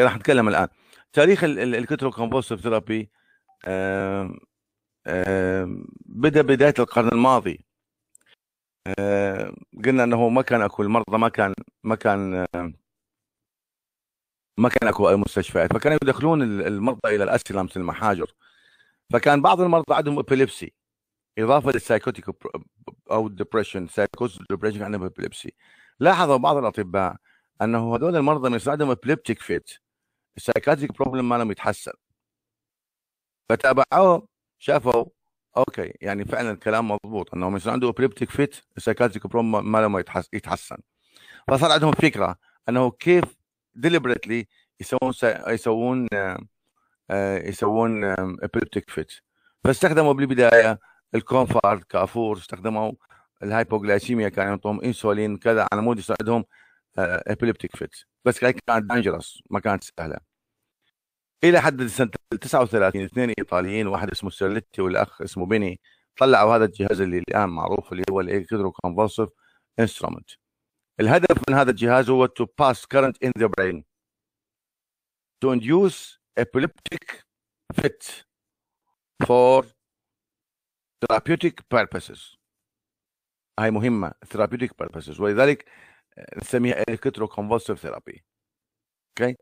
راح نتكلم الان تاريخ الكترو كومبوستيف ثيرابي بدا بدايه القرن الماضي قلنا انه ما كان اكو المرضى ما كان ما كان ما كان اكو اي مستشفيات فكانوا يدخلون المرضى الى الاسئله مثل المحاجر فكان بعض المرضى عندهم ابيليبسي اضافه للسايكوتيك او الدبريشن سايكوز ديبريشن عندهم ابيليبسي لاحظوا بعض الاطباء انه هذول المرضى من عندهم ابيليبتيك فيت السايكاتريك بروبلم ما يتحسن فتابعوه شافوا اوكي يعني فعلا الكلام مضبوط انه مثلا عنده ابريبتيك فيت السايكاتريك بروبلم ما يتحسن فصار عندهم فكره انه كيف ديليبرتلي يسوون سا... يسوون آه، يسوون ابريبتيك آه، فيت فاستخدموا بالبدايه الكونفارد كافور استخدموا الهايبوغلايسيميا كان يعطوهم انسولين كذا على مود يساعدهم ابيليبتيك فيت بس كانت دانجرس ما كانت سهله الى حد سنه 39 اثنين ايطاليين واحد اسمه سيرليتي والاخ اسمه بيني طلعوا هذا الجهاز اللي الان معروف اللي هو الايكترو كونفلسيف انسترومنت الهدف من هذا الجهاز هو تو باس كرنت ان ذا برين تو اندوس epileptic fit for therapeutic purposes هاي مهمة therapeutic purposes ولذلك نسميها الكترو كونفولسيف ثيرابي اوكي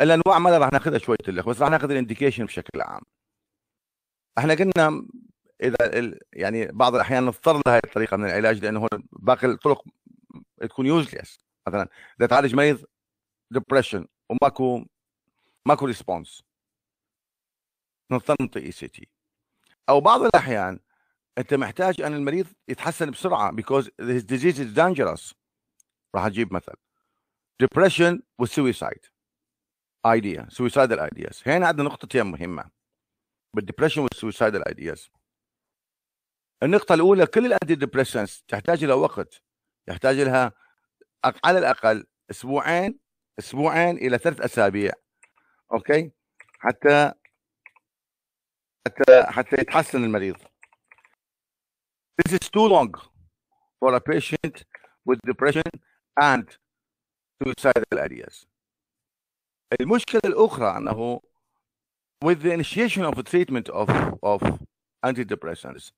الانواع ما راح ناخذها شويه تلخ بس راح ناخذ الانديكيشن بشكل عام احنا قلنا اذا ال... يعني بعض الاحيان نضطر لهذه الطريقه من العلاج لانه هو باقي الطرق تكون يوزلس مثلا اذا تعالج مريض ديبرشن وماكو ماكو ريسبونس نضطر نعطي اي سي تي او بعض الاحيان انت محتاج ان المريض يتحسن بسرعه بيكوز his ديزيز از دانجرس راح اجيب مثل depression والسويسايد ايديا suicidal ideas هنا عندنا نقطتين مهمه بالدبريشن والسويسايدال ايدياز النقطة الأولى كل الأنتي ديبرسنس تحتاج إلى وقت يحتاج لها على الأقل أسبوعين أسبوعين إلى ثلاث أسابيع أوكي حتى حتى حتى يتحسن المريض This is too long for a patient with depression and suicidal areas. المشكلة الأخرى أنه with the initiation of treatment of, of antidepressants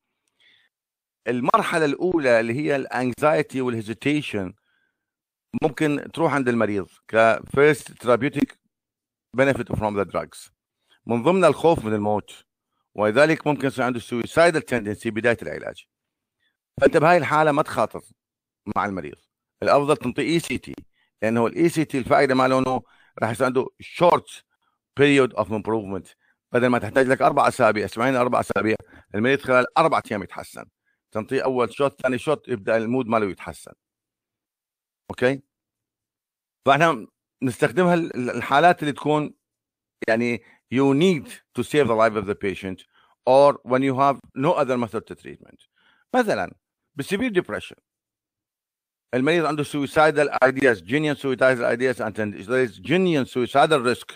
المرحلة الأولى اللي هي الانكزايتي والهيزيتيشن ممكن تروح عند المريض ك first therapeutic benefit from the drugs من ضمن الخوف من الموت ولذلك ممكن يصير عنده suicidal tendency بداية العلاج فأنت بهاي الحالة ما تخاطر مع المريض الافضل تنطيه اي e سي تي لانه الاي سي e تي الفائده ماله انه راح يصير عنده شورت بيريود اوف امبروفمنت بدل ما تحتاج لك اربع اسابيع اسبوعين اربع اسابيع المريض خلال اربع ايام يتحسن تنطيه اول شوت ثاني شوت يبدا المود ماله يتحسن اوكي فاحنا نستخدمها الحالات اللي تكون يعني you need to save the life of the patient or when you have no other method to treatment مثلا بالسيفير ديبرشن المريض عنده suicidal ideas genuine suicidal ideas and there is genuine suicidal risk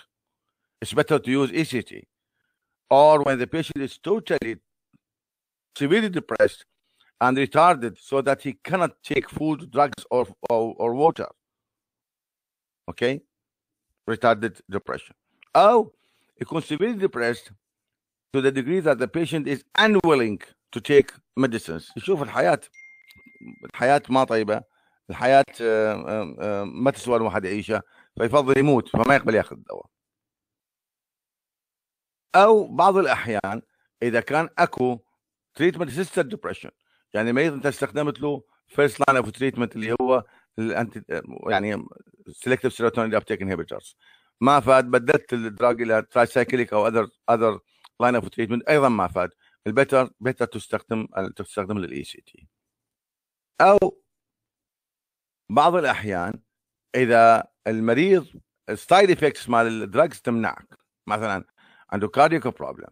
it's better to use ECT or when the patient is totally severely depressed and retarded so that he cannot take food drugs or, or, or water okay retarded depression Oh, he يكون severely depressed to the degree that the patient is unwilling to take medicines يشوف الحياة الحياة ما طيبة الحياه آه، آه، آه، ما تسوى الواحد يعيشها فيفضل يموت فما يقبل ياخذ الدواء او بعض الاحيان اذا كان اكو تريتمنت سيستر ديبرشن يعني المريض انت استخدمت له فيرست لاين اوف تريتمنت اللي هو الانتي يعني سيلكتيف سيروتونين ابتيك انهبيتورز ما فاد بدلت الدراج الى تراي سايكليك او اذر اذر لاين اوف تريتمنت ايضا ما فاد البتر بيتر تستخدم تستخدم للاي سي e تي او بعض الاحيان اذا المريض السايد افكتس مال الدراجز تمنعك مثلا عنده كارديو بروبلم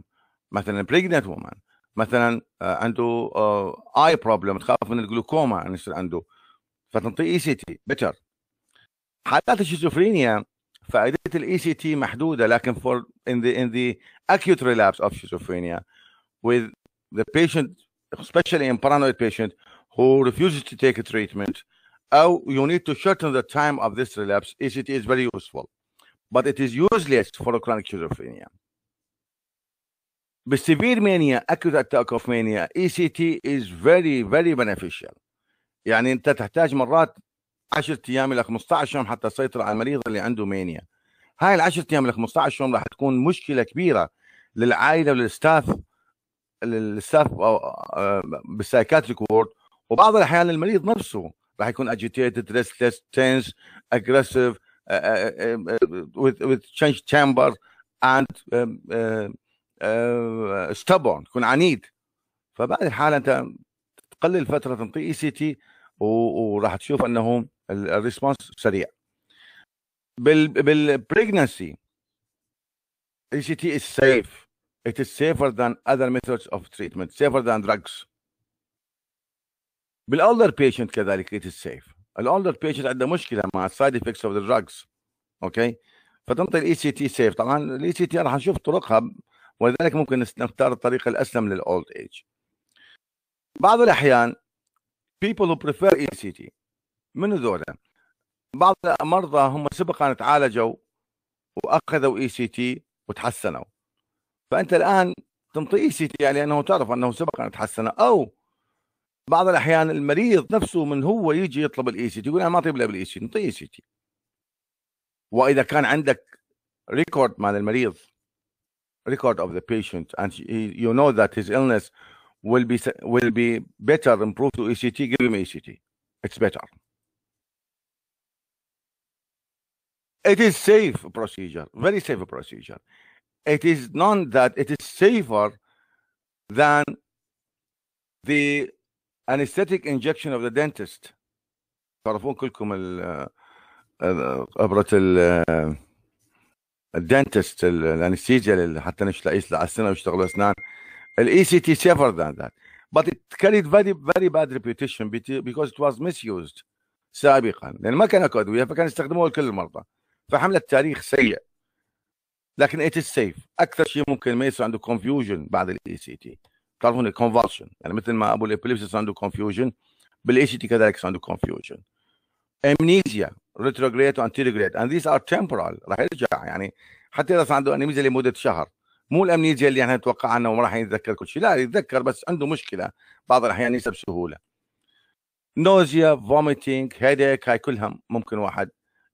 مثلا بريجنت وومن مثلا آه، عنده اي آه، بروبلم تخاف من الجلوكوما ان يعني يصير عنده فتنطي اي سي تي بتر حالات الشيزوفرينيا فائده الاي سي e تي محدوده لكن فور ان ذا ان ذا اكيوت ريلابس اوف شيزوفرينيا with the patient especially in paranoid patient who refuses to take a treatment او oh, you need to shorten the time of this relapse is it is very useful but it is useless for a chronic schizophrenia بالسيفير مانيا اكيوت اتاك اوف مانيا اي سي تي از فيري فيري بنفيشال يعني انت تحتاج مرات 10 ايام الى 15 يوم حتى تسيطر على المريض اللي عنده مانيا هاي ال 10 ايام الى 15 يوم راح تكون مشكله كبيره للعائله وللستاف للستاف آه، آه، آه، بالسايكاتريك وورد وبعض الاحيان للمريض نفسه راح يكون agitated restless tense aggressive uh, uh, uh, with with change temper and um, uh, uh, stubborn يكون عنيد فبهذه الحاله انت تقلل فتره تنطيه اي سي تي وراح تشوف انه الريسبونس سريع بال بالبريجنسي اي سي تي از سيف it is safer than other methods of treatment safer than drugs بالاولدر بيشنت كذلك ات سيف الاولدر بيشنت عنده مشكله مع السايد افكتس اوف ذا دراجز اوكي فتنطي الاي سي تي سيف طبعا الاي سي e تي راح نشوف طرقها ولذلك ممكن نختار الطريقه الاسلم للاولد ايج بعض الاحيان people who prefer ECT من هذول بعض المرضى هم سبقا تعالجوا واخذوا اي سي تي وتحسنوا فانت الان تنطي اي e يعني سي تي لانه تعرف انه سبقا تحسن او بعض الاحيان المريض نفسه من هو يجي يطلب الاي سي e تي يقول انا ما طيب الا بالاي سي نعطيه اي سي تي واذا كان عندك ريكورد مال المريض ريكورد اوف ذا بيشنت اند يو نو ذات هيز illness will be will be better improved to ECT give him ECT it's better it is safe procedure very safe procedure it is not that it is safer than the anesthetic injection of the dentist تعرفون كلكم ابره الدنتست الانستيجيا حتى على السنه ويشتغلوا اسنان الاي سي e تي safer ذات that but it carried very باد bad reputation because it was misused سابقا لان ما كان اكو ادويه فكان يستخدموها لكل المرضى فحمله تاريخ سيء لكن it is safe اكثر شيء ممكن ما يصير عنده confusion بعد الاي سي e تي بتعرفون الكونفالشن يعني مثل ما ابو صار عنده كونفيوجن بالاي سي تي كذلك عنده كونفيوجن امنيزيا ريتروجريد وانتيريجريت اند ذيس ار تمبرال راح يرجع يعني حتى اذا صار عنده انيميزيا لمده شهر مو الامنيزيا اللي احنا نتوقع انه ما راح يتذكر كل شيء لا يتذكر بس عنده مشكله بعض الاحيان ينسى بسهوله نوزيا فوميتنج هيديك هاي كلها ممكن واحد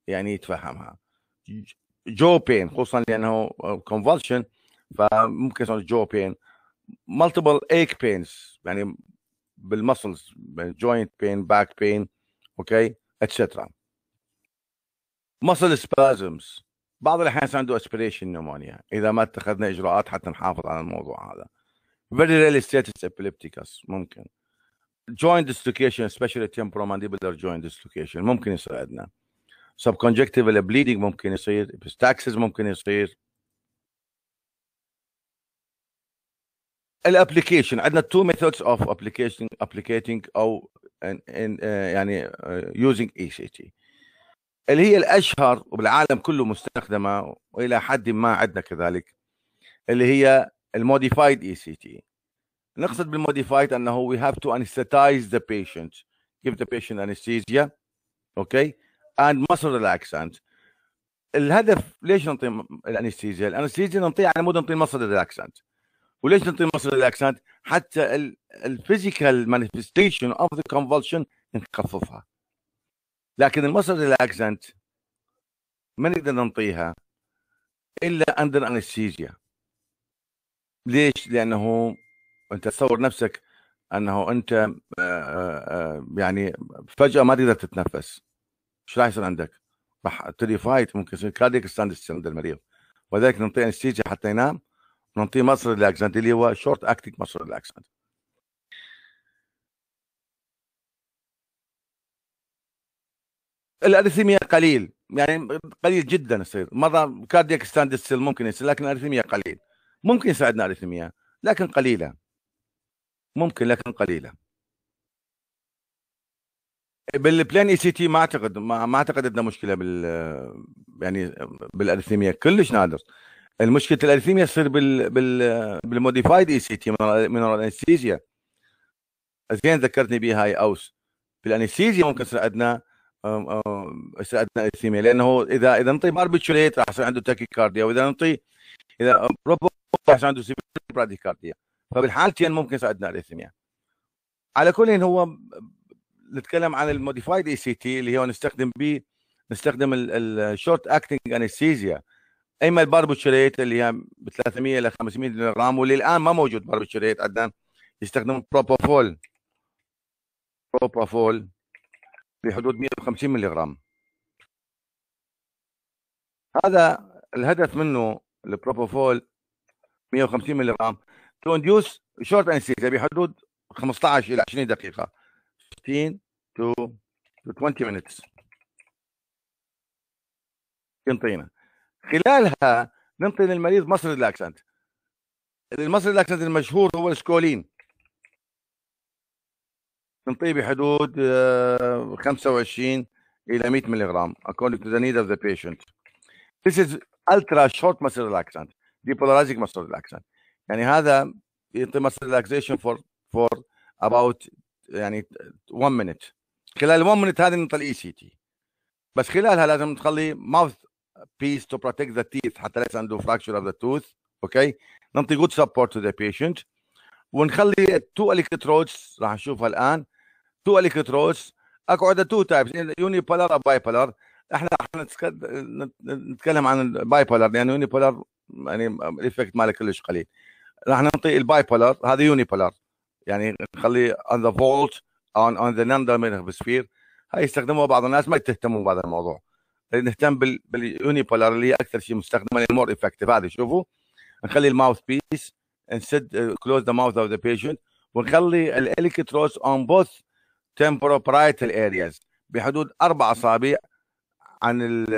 يعني يتفهمها جو بين خصوصا لانه كونفالشن فممكن يصير جو بين مالتيبل ايك بينز يعني بالمسلز جوينت بين باك بين اوكي اتسترا مسل سبازمز بعض الاحيان عنده اسبريشن نيمونيا اذا ما اتخذنا اجراءات حتى نحافظ على الموضوع هذا فيري ريلي ستيتس ابيليبتيكس ممكن جوينت ديسلوكيشن سبيشالي مانديبلر جوينت ديسلوكيشن ممكن يصير عندنا سب كونجكتيفال بليدنج ممكن يصير بستاكسز ممكن يصير الابلكيشن عندنا تو ميثودز اوف ابلكيشن ابلكيتنج او ان ان آه، يعني يوزنج اي سي تي اللي هي الاشهر وبالعالم كله مستخدمه والى حد ما عندنا كذلك اللي هي الموديفايد اي سي تي نقصد بالموديفايد انه وي هاف تو انستيتايز ذا بيشنت give the patient anesthesia اوكي and muscle relaxant الهدف ليش نعطي الانستيزيا؟ الانستيزيا نعطيها على يعني مود نعطي المصدر ريلاكسنت. وليش نعطي مصر للاكسنت حتى الفيزيكال مانيفستيشن اوف ذا كونفولشن نخففها لكن المصدر للاكسنت ما نقدر نعطيها الا اندر انستيزيا ليش؟ لانه انت تصور نفسك انه انت آه، آه، يعني فجاه ما تقدر تتنفس ايش راح يصير عندك؟ راح تري فايت ممكن يصير كارديك ستاند ستيل عند المريض ولذلك نعطيه انستيزيا حتى ينام نعطيه مصر الاكسنت اللي هو شورت اكتنج مصر الاكسنت الاريثميا قليل يعني قليل جدا يصير مرضى كاردياك ستاند ستيل ممكن يصير لكن الاريثميا قليل ممكن يساعدنا الاريثميا لكن قليله ممكن لكن قليله بالبلان اي سي تي ما اعتقد ما, ما اعتقد عندنا مشكله بال يعني بالاريثميا كلش نادر المشكله الاريثيميا تصير بال بال بالموديفايد اي سي تي من الانستيزيا زين ذكرتني بها هاي اوس بالانستيزيا ممكن يصير عندنا يصير عندنا ارثيميا لانه اذا اذا نعطي باربيتشوليت راح يصير عنده تاكي كارديا واذا نعطي اذا بروبو راح يصير عنده برادي كارديا فبالحالتين ممكن يصير عندنا اريثيميا على كل هو نتكلم عن الموديفايد اي سي تي اللي هو نستخدم به نستخدم الشورت اكتنج انستيزيا اما الباربوتشريت اللي هي ب 300 الى 500 جرام واللي الان ما موجود باربوتشريت عندنا يستخدم بروبوفول بروبوفول بحدود 150 ملي جرام هذا الهدف منه البروبوفول 150 ملي جرام تو انديوس شورت انستيزيا بحدود 15 الى 20 دقيقه 15 تو 20 مينتس ينطينا خلالها ننطي للمريض مصر لاكسنت المصري لاكسنت المشهور هو السكولين ننطيه بحدود 25 الى 100 ملغ according to the need of the patient this is ultra short muscle relaxant depolarizing muscle relaxant يعني هذا يعطي muscle relaxation for for about يعني 1 minute خلال 1 minute هذه ننطي الاي سي تي بس خلالها لازم تخلي ماوث piece to protect the teeth حتى لا يصير عنده fracture of the tooth okay نعطي good support to the patient ونخلي two electrodes راح نشوفها الان two electrodes اكو عندها two types يوني بولار او باي بولار احنا راح نتكلم عن الباي بولار لان يعني يوني بولار يعني الافكت ماله كلش قليل راح نعطي الباي بولار هذا يوني بولار يعني نخلي on the vault on on the non dominant hemisphere هاي يستخدموها بعض الناس ما يتهتموا بهذا الموضوع نهتم بال باليونيبولار اللي هي اكثر شيء مستخدمه المور افكتيف هذه شوفوا نخلي الماوث بيس نسد كلوز ذا ماوث اوف ذا بيشنت ونخلي الالكتروز اون بوث تمبروبرايتال ارياز بحدود اربع اصابع عن ال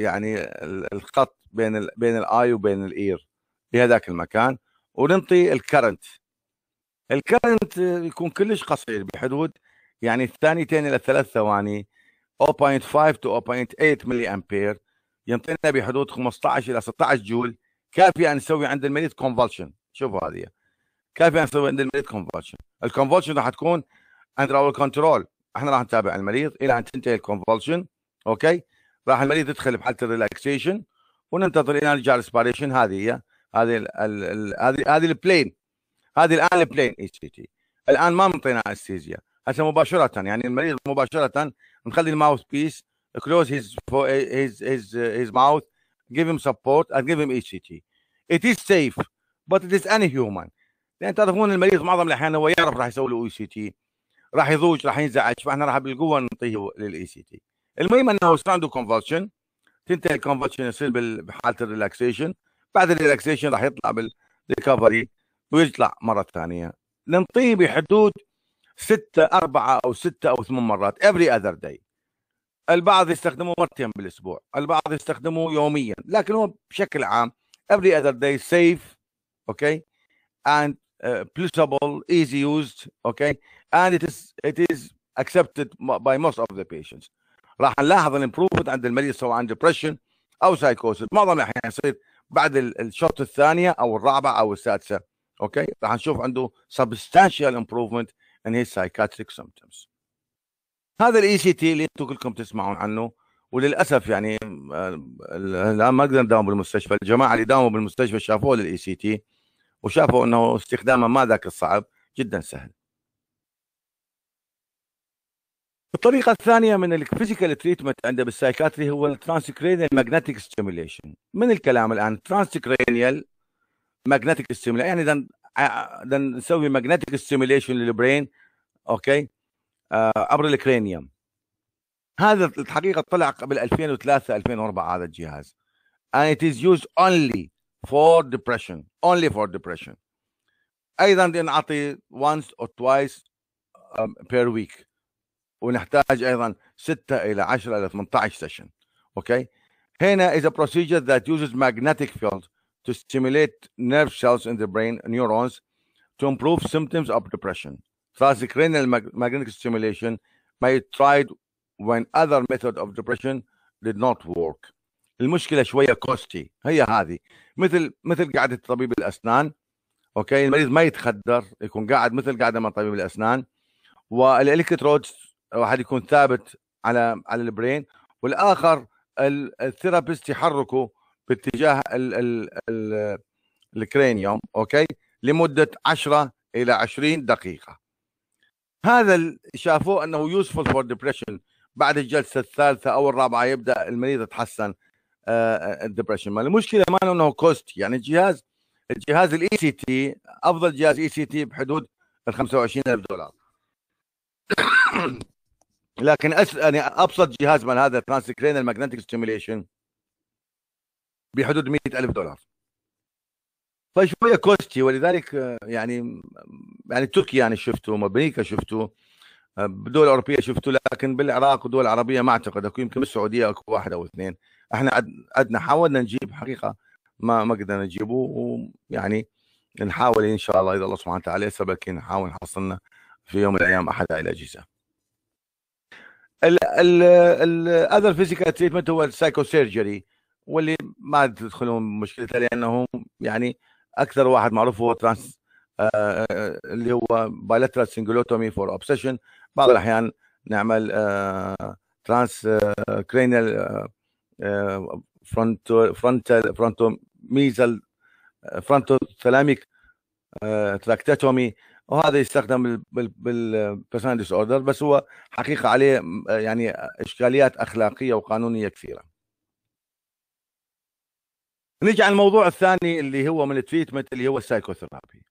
يعني الـ الخط بين الـ بين الاي وبين الاير في هذاك المكان وننطي الكرنت الكرنت يكون كلش قصير بحدود يعني ثانيتين الى ثلاث ثواني 0.5 to 0.8 ملي امبير ينطينا بحدود 15 الى 16 جول كافي ان نسوي عند المريض كونفولشن شوفوا هذه كافي ان نسوي عند المريض كونفولشن الكونفولشن راح تكون اندر اور كنترول احنا راح نتابع المريض الى ان تنتهي الكونفولشن اوكي راح المريض يدخل بحاله الريلاكسيشن وننتظر الى نرجع الاسبريشن هذه هي هذه هذه هذه البلين هذه الان البلين اي سي تي الان ما منطينا انستيزيا هسه مباشره يعني المريض مباشره نخلي الماوث بيس كلوز هيز هيز هيز his his mouth give him support and give him تي ات از سيف but ات از اني هيومن لان تعرفون المريض معظم الاحيان هو يعرف راح يسوي له اي سي تي راح يضوج راح ينزعج فاحنا راح بالقوه نعطيه للاي سي تي المهم انه صار عنده كونفولشن تنتهي الكونفولشن يصير بحاله الريلاكسيشن بعد الريلاكسيشن راح يطلع بالريكفري ويطلع مره ثانيه نعطيه بحدود ستة أربعة أو ستة أو ثمان مرات every other day البعض يستخدمه مرتين بالأسبوع البعض يستخدمه يوميا لكن هو بشكل عام every other day safe okay and uh, easy used okay and it is it is accepted by most of the patients راح نلاحظ الامبروفمنت عند المريض سواء عند ديبرشن او سايكوسس معظم الاحيان يصير بعد الشوط الثانيه او الرابعه او السادسه اوكي راح نشوف عنده سبستانشال امبروفمنت and his psychiatric symptoms هذا الاي سي e تي اللي انتم كلكم تسمعون عنه وللاسف يعني آه، الان ما قدرنا نداوم بالمستشفى الجماعه اللي داوموا بالمستشفى شافوه للاي سي e تي وشافوا انه استخدامه ما ذاك الصعب جدا سهل الطريقه الثانيه من الفيزيكال تريتمنت عنده بالسايكاتري هو الترانسكرينيال ماجنتيك ستيميوليشن من الكلام الان ترانسكرينيال ماجنتيك ستيمولا يعني اذا آه، آه، ده نسوي ماجنتيك ستيميليشن للبرين اوكي عبر آه، الكرينيوم هذا الحقيقه طلع قبل 2003 2004 هذا الجهاز and it is used only for depression only for depression ايضا بنعطي once or twice per week ونحتاج ايضا 6 الى 10 الى 18 سيشن اوكي هنا is a procedure that uses magnetic field to stimulate nerve cells in the brain neurons to improve symptoms of depression. Transcranial mag magnetic stimulation may be tried when other methods of depression did not work. المشكله شويه كوستي هي هذه مثل مثل قعده طبيب الاسنان اوكي المريض ما يتخدر يكون قاعد مثل قاعده مع طبيب الاسنان والالكترودز واحد يكون ثابت على على البرين والاخر الثيرابيست يحركه باتجاه ال ال ال الكرينيوم اوكي لمده 10 الى 20 دقيقه هذا شافوه انه يوسفول فور ديبرشن بعد الجلسه الثالثه او الرابعه يبدا المريض يتحسن آه، آه، الدبرشن ما المشكله ما انه كوست يعني الجهاز الجهاز الاي سي e تي افضل جهاز اي سي تي بحدود ال 25000 دولار لكن أس... يعني ابسط جهاز من هذا كرينال ماجنتيك ستيميليشن بحدود مئة ألف دولار فشوية كوستي ولذلك آه، يعني يعني تركيا يعني شفته مبريكا شفته آه، بدول أوروبية شفته لكن بالعراق ودول العربيه ما أعتقد أكو يمكن بالسعودية أكو واحد أو اثنين احنا عدنا حاولنا نجيب حقيقة ما ما قدرنا نجيبه ويعني نحاول ان شاء الله اذا الله سبحانه وتعالى يسر نحاول نحصلنا في يوم من الايام احد هاي الاجهزه. الاذر فيزيكال تريتمنت هو السايكو سيرجري واللي ما تدخلون مشكلته لانه يعني اكثر واحد معروف هو ترانس آه, آه،, آه، اللي هو بايلاترال سنجلوتومي فور اوبسيشن بعض الاحيان نعمل آه ترانس آه كرينال فرونتال فرونتو ميزل فرونتو ثلاميك تراكتاتومي وهذا يستخدم بالبيرسونال ديس اوردر بس هو حقيقه عليه يعني اشكاليات اخلاقيه وقانونيه كثيره نيجي على الموضوع الثاني اللي هو من التريتمنت اللي هو السايكوثيرابي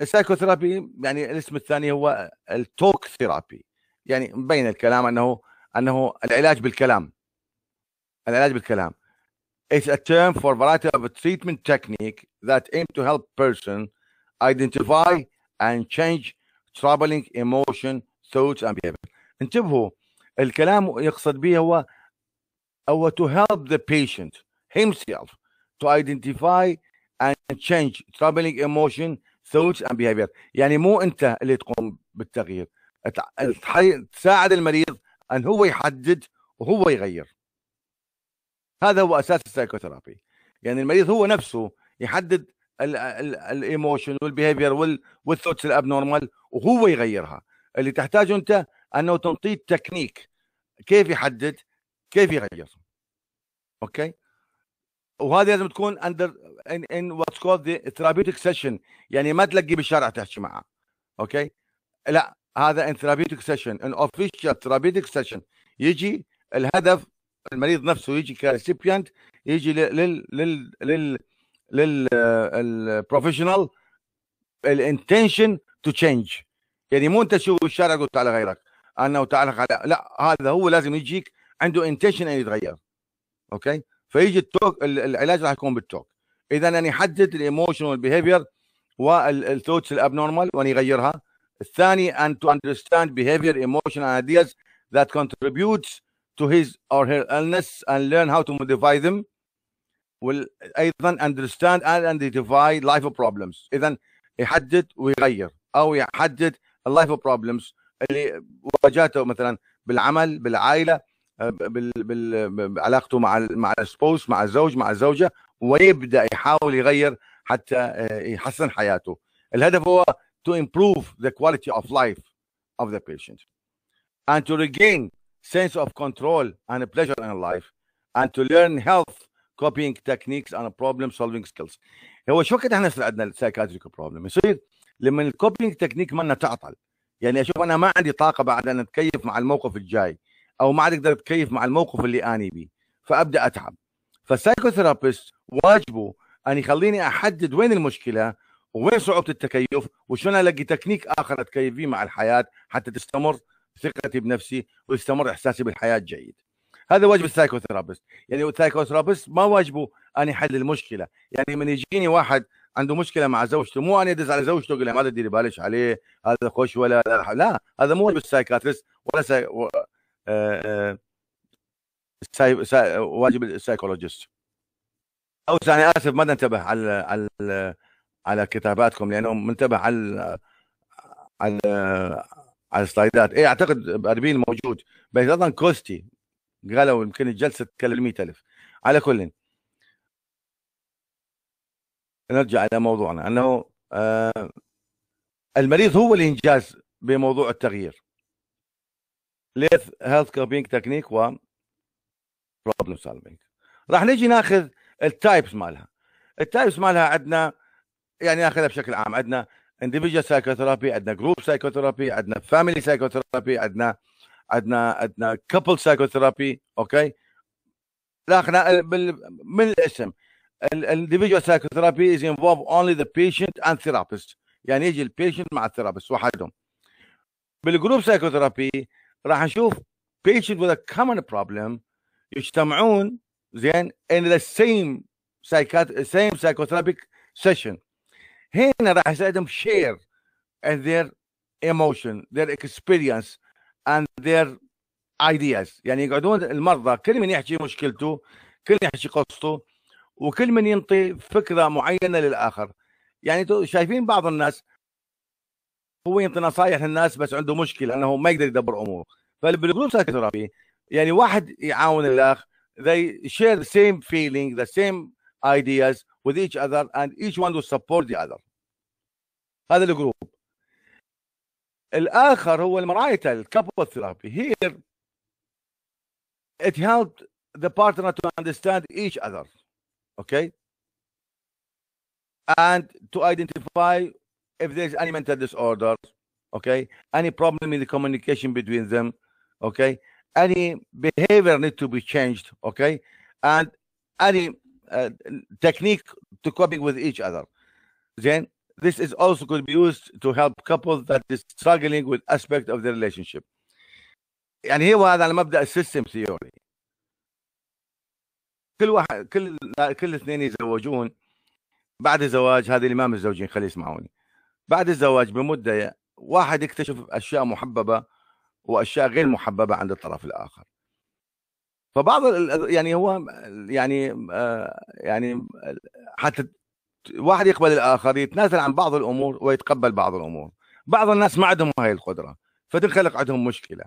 السايكوثيرابي يعني الاسم الثاني هو التوك ثيرابي يعني بين الكلام انه انه العلاج بالكلام العلاج بالكلام It's a term for variety of a treatment technique that aim to help person identify and change troubling emotion, thoughts and behavior. انتبهوا الكلام يقصد به هو هو to help the patient himself to identify and change troubling emotion thoughts and behavior يعني مو انت اللي تقوم بالتغيير تساعد المريض ان هو يحدد وهو يغير هذا هو اساس السايكوثيرابي يعني المريض هو نفسه يحدد الايموشن والبيهيفير والثوتس الابنورمال وهو يغيرها اللي تحتاجه انت انه تنطيه تكنيك كيف يحدد كيف يغير اوكي وهذه لازم تكون اندر ان ان واتس كولد ذا ثيرابيوتيك سيشن يعني ما تلقي بالشارع تحكي معه اوكي لا هذا ان ثيرابيوتيك سيشن ان اوفيشال ثيرابيوتيك سيشن يجي الهدف المريض نفسه يجي كريسيبيانت يجي لل لل لل لل البروفيشنال الانتنشن تو تشينج يعني مو انت تشوف الشارع تقول على غيرك انا على لا هذا هو لازم يجيك عنده انتنشن ان يتغير اوكي فيجي التوك العلاج راح يكون بالتوك اذا انا احدد الايموشنال بيهيفير والثوتس الابنورمال واني اغيرها الثاني ان تو اندرستاند بيهيفير ايموشن ايدياز ذات contributes تو هيز اور هير النس اند ليرن هاو تو موديفاي ذم وايضا اندرستاند اند and لايف بروبلمز اذا يحدد ويغير او يحدد اللايف بروبلمز اللي واجهته مثلا بالعمل بالعائله آه، بعلاقته مع مع السبوس مع الزوج مع الزوجه ويبدا يحاول يغير حتى آه، يحسن حياته الهدف هو to improve the quality of life of the patient and to regain sense of control and pleasure in life and to learn health copying techniques and problem solving skills هو شو كده احنا يصير عندنا السايكاتريك بروبلم يصير لما الكوبينج تكنيك مالنا تعطل يعني اشوف انا ما عندي طاقه بعد ان اتكيف مع الموقف الجاي او ما عاد اقدر اتكيف مع الموقف اللي اني بيه فابدا اتعب فالسايكوثيرابيست واجبه ان يخليني احدد وين المشكله وين صعوبه التكيف وشلون الاقي تكنيك اخر اتكيف فيه مع الحياه حتى تستمر ثقتي بنفسي ويستمر احساسي بالحياه جيد هذا واجب السايكوثيرابيست يعني السايكوثيرابيست ما واجبه ان يحل المشكله يعني من يجيني واحد عنده مشكله مع زوجته مو انا ادز على زوجته اقول له ما تديري بالك عليه هذا خوش ولا لا, لا. هذا مو واجب السايكاتريست ولا آه، آه، ساي... ساي... واجب السايكولوجيست او انا يعني اسف ما انتبه على على على كتاباتكم لانه منتبه على على على السلايدات اي اعتقد اربين موجود بس ايضا كوستي قالوا يمكن الجلسه تكلم 100000 على كل نرجع الى موضوعنا انه آه، المريض هو الانجاز بموضوع التغيير ليث هيلث كوبينج تكنيك و بروبلم سولفينج راح نجي ناخذ التايبس مالها التايبس مالها عندنا يعني ناخذها بشكل عام عندنا انديفيدوال سايكوثيرابي عندنا جروب سايكوثيرابي عندنا فاميلي سايكوثيرابي عندنا عندنا عندنا كبل سايكوثيرابي اوكي لاحنا من الاسم الانديفيدوال سايكوثيرابي از انفولف اونلي ذا بيشنت اند ثيرابيست يعني يجي البيشنت مع الثيرابيست وحدهم بالجروب سايكوثيرابي راح نشوف patient with a common problem يجتمعون زين in the same psychiatric same psychotherapic session هنا راح يساعدهم share and their emotion their experience and their ideas يعني يقعدون المرضى كل من يحكي مشكلته كل من يحكي قصته وكل من ينطي فكره معينه للاخر يعني شايفين بعض الناس هو يعطي نصائح للناس بس عنده مشكله انه ما يقدر يدبر اموره فالجروب سايكوثيرابي يعني واحد يعاون الاخ they share the same feeling the same ideas with each other and each one will support the other هذا الجروب الاخر هو المرايتال كابل ثيرابي here it helped the partner to understand each other okay and to identify if there's any mental disorder, okay, any problem in the communication between them, okay, any behavior need to be changed, okay, and any uh, technique to coping with each other. Then this is also could be used to help couples that is struggling with aspect of the relationship. يعني هو هذا على مبدا السيستم ثيوري كل واحد كل كل اثنين يزوجون بعد الزواج هذا الامام الزوجين خليه يسمعوني بعد الزواج بمدة واحد يكتشف أشياء محببة وأشياء غير محببة عند الطرف الآخر فبعض يعني هو يعني آه، يعني حتى واحد يقبل الآخر يتنازل عن بعض الأمور ويتقبل بعض الأمور بعض الناس ما عندهم هاي القدرة فتنخلق عندهم مشكلة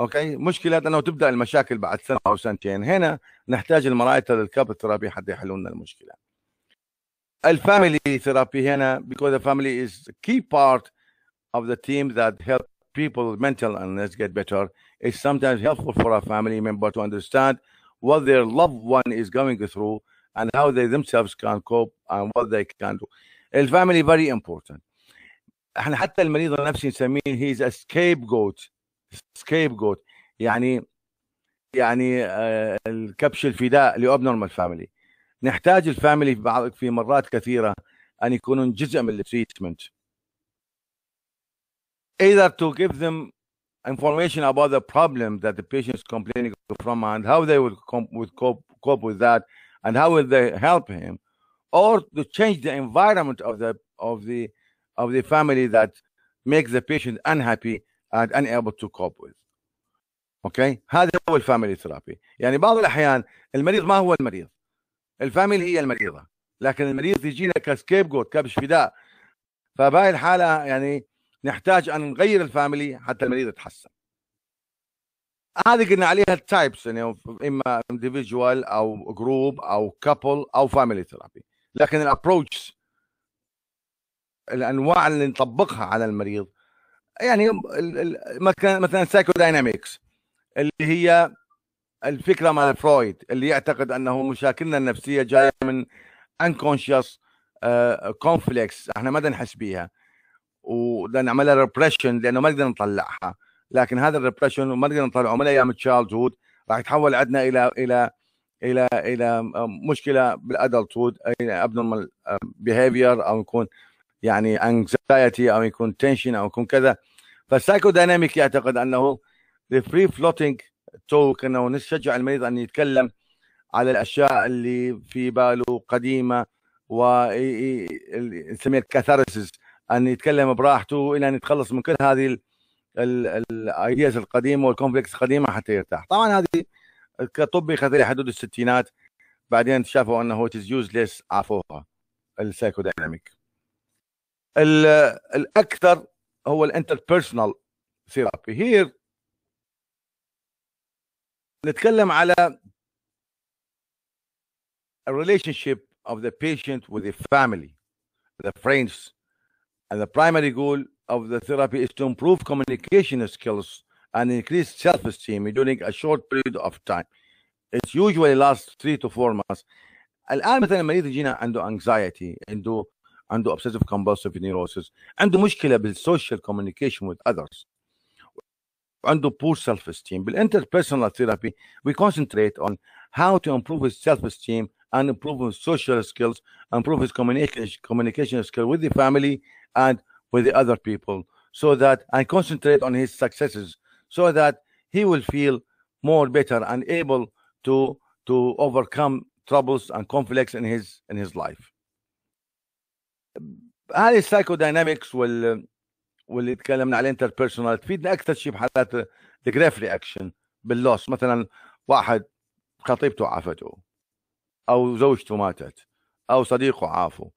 اوكي مشكله انه تبدا المشاكل بعد سنه او سنتين هنا نحتاج المرايتل الكابترا حتى يحلون المشكله family therapy هنا because the family is a key part of the team that help people mental illness get better. It's sometimes helpful for a family member to understand what their loved one is going through and how they themselves can cope and what they can do. الفاميلي very important. احنا حتى المريض النفسي نسميه he is a scapegoat. Scapegoat. يعني يعني يعني الكبش الفداء لابنورمال فاميلي نحتاج الفاميلي في بعض في مرات كثيره ان يكونون جزء من التريتمنت either to give them information about the problem that the patient is complaining from and how they will com- would cope, cope with that and how will they help him or to change the environment of the of the of the family that makes the patient unhappy and unable to cope with اوكي okay? هذا هو الفاميلي ثيرابي يعني بعض الاحيان المريض ما هو المريض الفاميلي هي المريضه لكن المريض يجينا كسكيب جوت كبش فداء فبهاي الحاله يعني نحتاج ان نغير الفاميلي حتى المريض يتحسن هذه قلنا عليها التايبس يعني اما انديفيدوال او جروب او كابل او فاميلي ثيرابي لكن الابروتش الانواع اللي نطبقها على المريض يعني مثلا مثلا سايكوداينامكس اللي هي الفكره مال فرويد اللي يعتقد انه مشاكلنا النفسيه جايه من انكونشس آه، كونفليكس احنا ما نحس بيها وبدنا نعملها ريبريشن لانه ما نقدر نطلعها لكن هذا الريبريشن ما نقدر نطلعه من ايام التشايلد هود راح يتحول عندنا الى الى الى الى آه، مشكله بالادلت هود ابنورمال بيهيفير او يكون يعني انكزايتي او يكون تنشن او يكون كذا فالسايكودايناميك يعتقد انه الفري فلوتنج توقن ونشجع المريض ان يتكلم على الاشياء اللي في باله قديمه و نسميها الكاثارسيس ان يتكلم براحته الى ان يتخلص من كل هذه الايديز القديمه والكومبلكس القديمه حتى يرتاح طبعا هذه كطبي خذ لي حدود الستينات بعدين شافوا انه تز يوزليس عافوها السايكوديناميك الاكثر هو الانتربيرسونال ثيرابي هير نتكلم على a relationship of the patient with the family, the friends. And the primary goal of the therapy is to improve communication skills and increase self-esteem during a short period of time. It usually lasts three to four months. الآن مثلا المريض يجينا عنده anxiety عنده عنده obsessive compulsive neurosis عنده مشكلة بالsocial communication with others عنده poor self esteem بالinterpersonal therapy we concentrate on how to improve his self esteem and improve his social skills improve his communication communication skill with the family and with the other people so that and concentrate on his successes so that he will feel more better and able to to overcome troubles and conflicts in his in his life هذه السايكوداينامكس will. واللي تكلمنا عليه انتر بيرسونال تفيدنا اكثر شيء بحالات الجريف رياكشن باللوس مثلا واحد خطيبته عافته او زوجته ماتت او صديقه عافه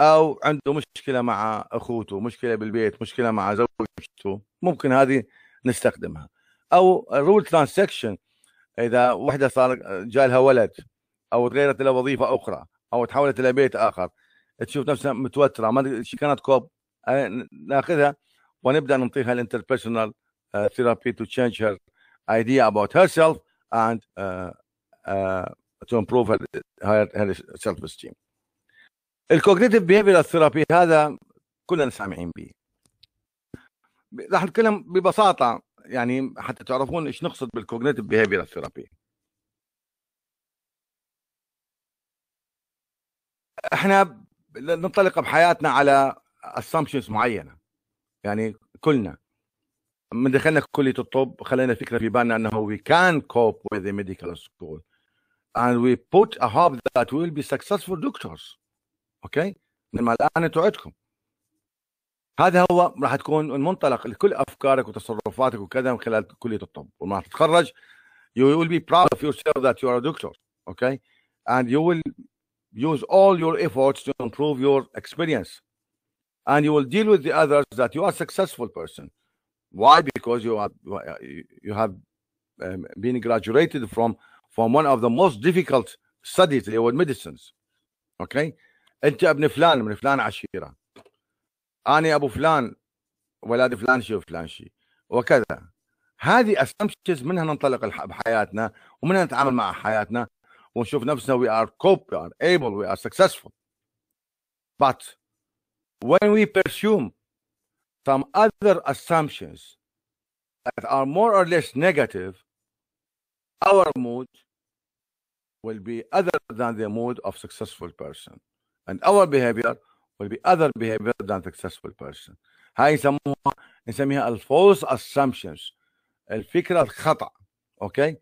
او عنده مشكله مع اخوته مشكله بالبيت مشكله مع زوجته ممكن هذه نستخدمها او رول ترانسكشن اذا وحده صار جالها ولد او تغيرت الى وظيفه اخرى او تحولت الى بيت اخر تشوف نفسها متوتره ما ادري كانت كوب ناخذها ونبدا نعطيها الانتربيرسونال ثيرابي تو تشينج هير ايديا اباوت هير سيلف اند تو امبروف هير سيلف استيم الكوجنيتيف بيهيفيرال ثيرابي هذا كلنا سامعين به راح نتكلم ببساطه يعني حتى تعرفون ايش نقصد بالكوجنيتيف بيهيفيرال ثيرابي احنا ننطلق بحياتنا على assumptions معينه يعني كلنا من دخلنا كلية الطب خلينا فكرة في بالنا أنه we can cope with the medical school and we put a hope that we will be successful doctors okay من ما الآن أنتم هذا هو راح تكون المنطلق لكل أفكارك وتصرفاتك وكذا من خلال كلية الطب وما راح تتخرج you will be proud of yourself that you are a doctor okay and you will use all your efforts to improve your experience and you will deal with the others that you are successful person. Why? Because you are you have um, been graduated from from one of the most difficult studies اللي هو medicines. Okay? أنت ابن فلان من فلان عشيرة. أنا أبو فلان ولاد فلان شي وفلان شي وكذا. هذه assumptions منها ننطلق بحياتنا ومنها نتعامل مع حياتنا ونشوف نفسنا we are cope we are able we are successful. But when we presume some other assumptions that are more or less negative, our mood will be other than the mood of successful person. And our behavior will be other behavior than successful person. هاي يسموها نسميها الفولس assumptions الفكرة الخطأ اوكي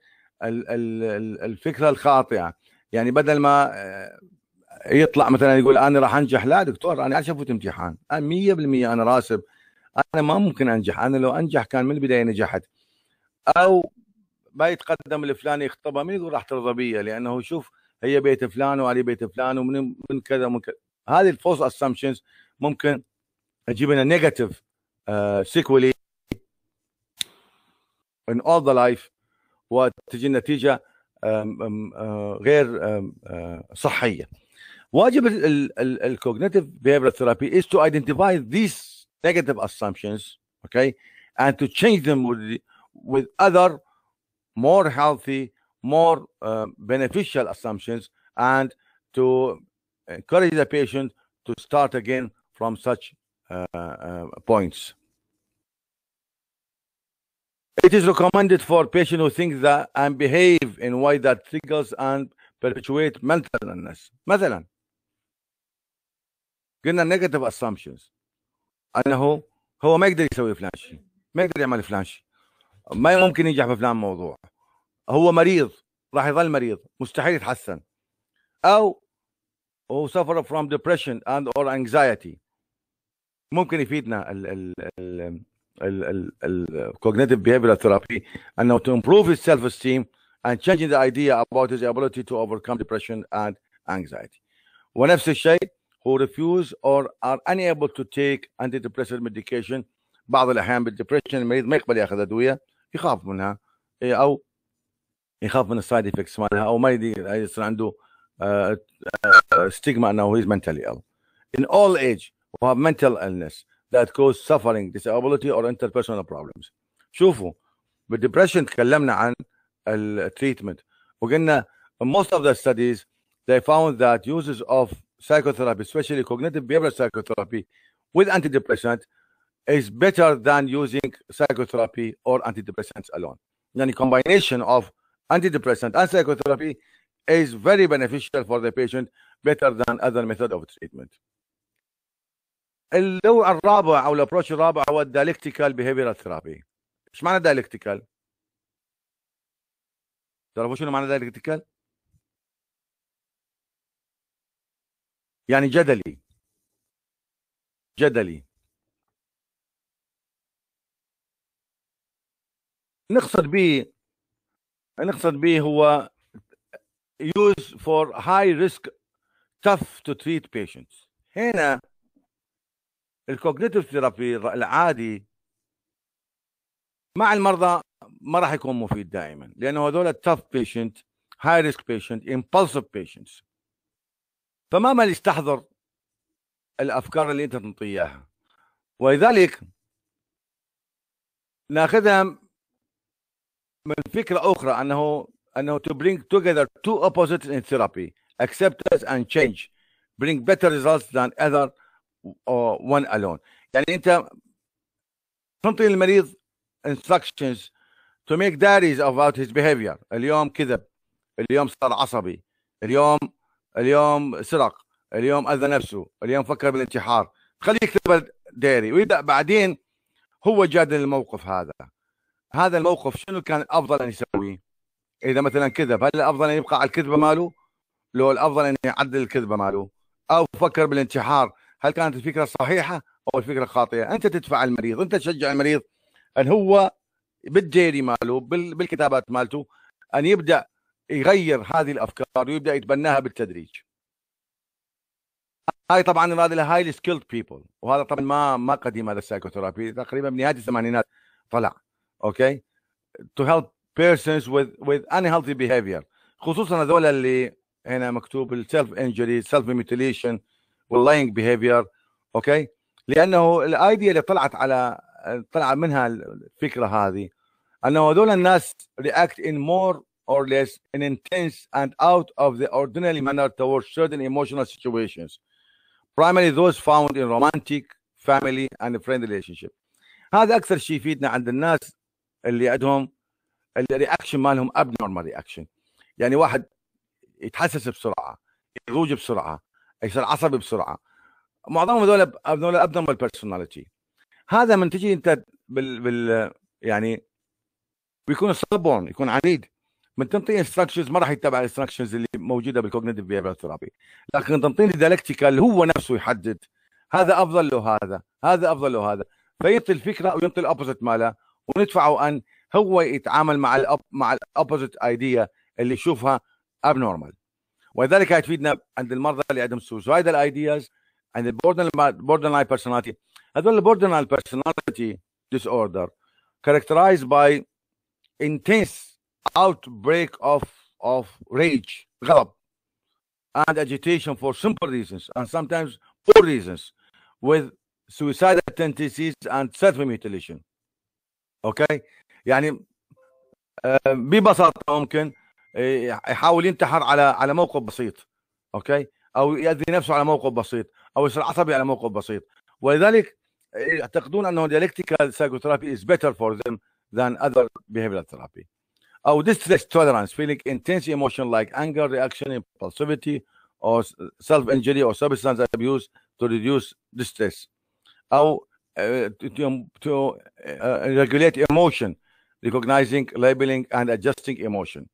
الفكرة الخاطئة يعني بدل ما يطلع مثلا يقول انا راح انجح لا دكتور انا افوت امتحان 100% انا راسب انا ما ممكن انجح انا لو انجح كان من البدايه نجحت او ما يتقدم الفلاني يخطبها من يقول راح ترضى بي لانه شوف هي بيت فلان وعلي بيت فلان ومن من كذا ومن كذا هذه الفوز اسامبشنز ممكن تجيب لنا نيجاتيف سيكولي ان اول ذا لايف وتجي النتيجه آه، غير آه، صحيه واجب الكوجنيتيف behavioral therapy is to identify these negative assumptions okay and to change them with with other more healthy more um, beneficial assumptions and to encourage the patient to start again from such uh, uh, points. It is recommended for patients who think that and behave in way that triggers and perpetuate mental illness. مثلا قلنا النيجاتيف اسامبشنز انه هو ما يقدر يسوي فلان شيء ما يقدر يعمل فلان شيء ما ممكن ينجح بفلان موضوع هو مريض راح يظل مريض مستحيل يتحسن او هو سفر فروم ديبرشن اند اور انكزايتي ممكن يفيدنا ال ال ال ال cognitive behavioral therapy انه to improve his self esteem and changing the idea about his ability to overcome depression and anxiety ونفس الشيء who refuse or are unable to take antidepressant medication بعض الأحيان بالدبريشن المريض ما يقبل ياخذ أدوية يخاف منها أو يخاف من السايد افكتس مالها أو ما يصير عنده stigma أنه he's mentally ill. In all age who have mental illness that cause suffering, disability or interpersonal problems. شوفوا بالدبريشن تكلمنا عن التريتمنت وقلنا most of the studies they found that uses of psychotherapy, especially cognitive behavioral psychotherapy with antidepressant is better than using psychotherapy or antidepressants alone. Then the combination of antidepressant and psychotherapy is very beneficial for the patient better than other method of treatment. النوع الرابع او الابروتش الرابع هو الدايلكتيكال بيهيفيرال ثيرابي. ايش معنى دايلكتيكال؟ تعرفوا شنو معنى دايلكتيكال؟ يعني جدلي جدلي نقصد به نقصد به هو use for high risk tough to treat patients هنا الكوجنيتيف ثيرابي العادي مع المرضى ما راح يكون مفيد دائما لانه هذول التف بيشنت هاي ريسك بيشنت امبلسيف بيشنتس فما من يستحضر الافكار اللي انت تنطي اياها ولذلك ناخذها من فكره اخرى انه انه to bring together two opposites in therapy acceptance and change bring better results than other one alone يعني انت تنطي للمريض instructions to make diaries about his behavior اليوم كذب اليوم صار عصبي اليوم اليوم سرق اليوم اذى نفسه اليوم فكر بالانتحار خليه يكتب ديري ويبدا بعدين هو جادل الموقف هذا هذا الموقف شنو كان الافضل ان يسويه اذا مثلا كذب هل الافضل ان يبقى على الكذبه ماله لو الافضل ان يعدل الكذبه ماله او فكر بالانتحار هل كانت الفكره صحيحه او الفكره خاطئه انت تدفع المريض انت تشجع المريض ان هو بالديري ماله بالكتابات مالته ان يبدا يغير هذه الافكار ويبدا يتبناها بالتدريج هاي طبعا هذا هايلي سكيلد بيبل وهذا طبعا ما ما قديم هذا السايكوثيرابي تقريبا بنهايه الثمانينات طلع اوكي تو هيلب بيرسونز وذ with هيلثي behavior خصوصا هذول اللي هنا مكتوب السيلف انجري سيلف ميتيليشن واللاينج بيهيفير اوكي لانه الايديا اللي طلعت على طلع منها الفكره هذه انه هذول الناس رياكت ان مور or less in intense and out of the ordinary manner towards certain emotional situations, primarily those found in romantic, family and friend relationship. هذا اكثر شيء يفيدنا عند الناس اللي عندهم الرياكشن مالهم ابنورمال رياكشن يعني واحد يتحسس بسرعه يروج بسرعه يصير عصبي بسرعه معظمهم هذول هذول ابنورمال بيرسوناليتي هذا من تجي انت بال, بال يعني بيكون صبون يكون عنيد من تنطيني انستراكشنز ما راح يتبع الانستراكشنز اللي موجوده بالكوجنيتيف بيهيفيرال ثيرابي لكن تمطين الديالكتيكال هو نفسه يحدد هذا افضل له هذا هذا افضل له هذا فيعطي الفكره ويعطي الاوبوزيت مالها وندفعه ان هو يتعامل مع الأب مع الاوبوزيت ايديا اللي يشوفها ابنورمال ولذلك تفيدنا عند المرضى اللي عندهم سوسايدال ايدياز عند البوردر بوردر لاين بيرسوناليتي هذول البوردر لاين بيرسوناليتي ديس اوردر كاركترايز باي intense outbreak of of rage غضب and agitation for simple reasons and sometimes poor reasons with suicidal tendencies and self mutilation اوكي يعني ببساطه ممكن يحاول ينتحر على على موقف بسيط اوكي او يأذي نفسه على موقف بسيط او يصير عصبي على موقف بسيط ولذلك يعتقدون انه dialectical psychotherapy is better for them than other behavioral therapy Oh, uh, distress tolerance, feeling intense emotion like anger, reaction, impulsivity, or self-injury or substance abuse to reduce distress. How uh, to, to uh, uh, regulate emotion, recognizing, labeling, and adjusting emotion.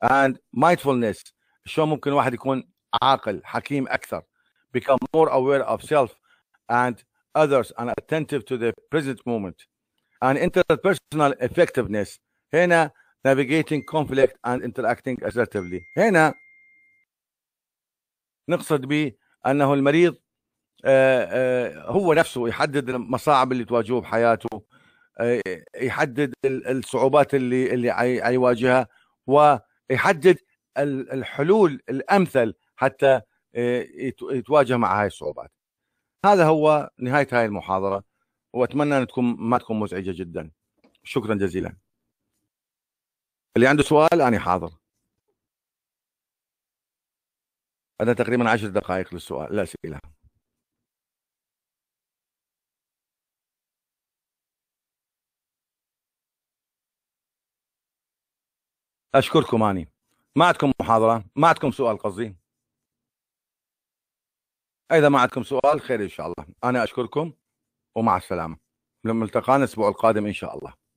And mindfulness, show. ممكن واحد يكون عاقل حكيم أكثر become more aware of self and others and attentive to the present moment and interpersonal effectiveness هنا navigating conflict and interacting assertively هنا نقصد به أنه المريض آه، آه، هو نفسه يحدد المصاعب اللي تواجهه بحياته آه، يحدد الصعوبات اللي اللي يواجهها ويحدد الحلول الامثل حتى يتواجه مع هاي الصعوبات هذا هو نهايه هاي المحاضره واتمنى ان تكون ما تكون مزعجه جدا شكرا جزيلا اللي عنده سؤال أنا حاضر أنا تقريبا عشر دقائق للسؤال الأسئلة أشكركم أني ما عندكم محاضرة ما عندكم سؤال قصدي إذا ما عندكم سؤال خير إن شاء الله أنا أشكركم ومع السلامة لما التقانا الأسبوع القادم إن شاء الله